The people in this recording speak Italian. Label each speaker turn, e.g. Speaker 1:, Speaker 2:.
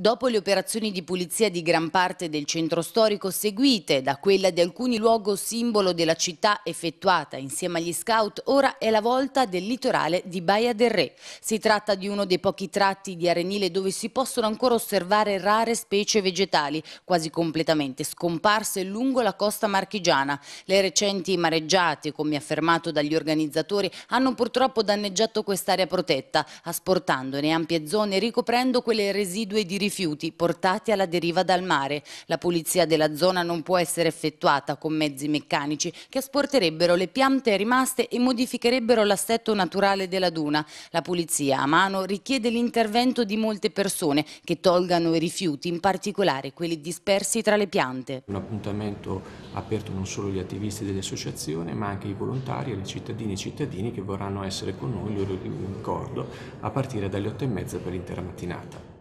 Speaker 1: Dopo le operazioni di pulizia di gran parte del centro storico seguite da quella di alcuni luoghi simbolo della città effettuata insieme agli scout, ora è la volta del litorale di Baia del Re. Si tratta di uno dei pochi tratti di arenile dove si possono ancora osservare rare specie vegetali, quasi completamente scomparse lungo la costa marchigiana. Le recenti mareggiate, come affermato dagli organizzatori, hanno purtroppo danneggiato quest'area protetta, asportandone ampie zone ricoprendo quelle residue di rifiuti rifiuti portati alla deriva dal mare. La pulizia della zona non può essere effettuata con mezzi meccanici che asporterebbero le piante rimaste e modificherebbero l'assetto naturale della duna. La pulizia a mano richiede l'intervento di molte persone che tolgano i rifiuti, in particolare quelli dispersi tra le piante.
Speaker 2: Un appuntamento aperto non solo agli attivisti dell'associazione ma anche ai volontari, alle cittadine e cittadini che
Speaker 1: vorranno essere con noi, loro ricordo, a partire dalle 8 e mezza per l'intera mattinata.